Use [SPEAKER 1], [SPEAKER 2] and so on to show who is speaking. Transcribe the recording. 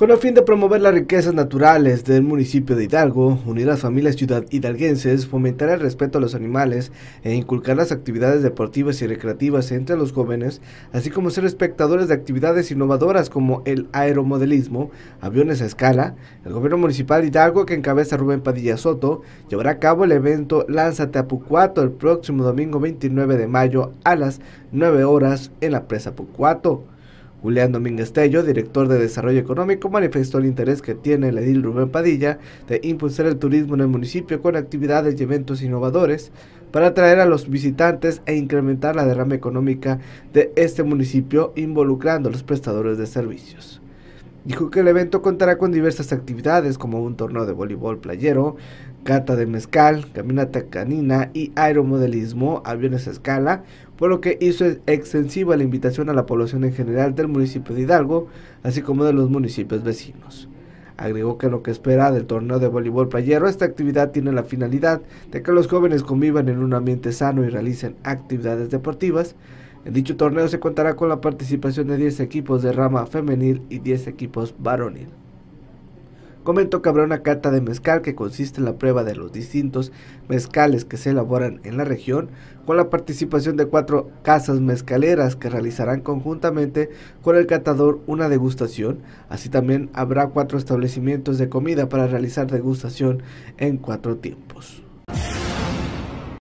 [SPEAKER 1] Con el fin de promover las riquezas naturales del municipio de Hidalgo, unir a las familias ciudad hidalguenses, fomentar el respeto a los animales e inculcar las actividades deportivas y recreativas entre los jóvenes, así como ser espectadores de actividades innovadoras como el aeromodelismo, aviones a escala, el gobierno municipal de Hidalgo que encabeza Rubén Padilla Soto llevará a cabo el evento Lánzate a Pucuato el próximo domingo 29 de mayo a las 9 horas en la presa Pucuato. Julián Domínguez Tello, director de Desarrollo Económico, manifestó el interés que tiene el edil Rubén Padilla de impulsar el turismo en el municipio con actividades y eventos innovadores para atraer a los visitantes e incrementar la derrama económica de este municipio involucrando a los prestadores de servicios. Dijo que el evento contará con diversas actividades como un torneo de voleibol playero, cata de mezcal, caminata canina y aeromodelismo, aviones a escala, por lo que hizo extensiva la invitación a la población en general del municipio de Hidalgo, así como de los municipios vecinos. Agregó que lo que espera del torneo de voleibol playero, esta actividad tiene la finalidad de que los jóvenes convivan en un ambiente sano y realicen actividades deportivas. En dicho torneo se contará con la participación de 10 equipos de rama femenil y 10 equipos varonil. Comentó que habrá una cata de mezcal que consiste en la prueba de los distintos mezcales que se elaboran en la región, con la participación de cuatro casas mezcaleras que realizarán conjuntamente con el catador una degustación. Así también habrá cuatro establecimientos de comida para realizar degustación en cuatro tiempos.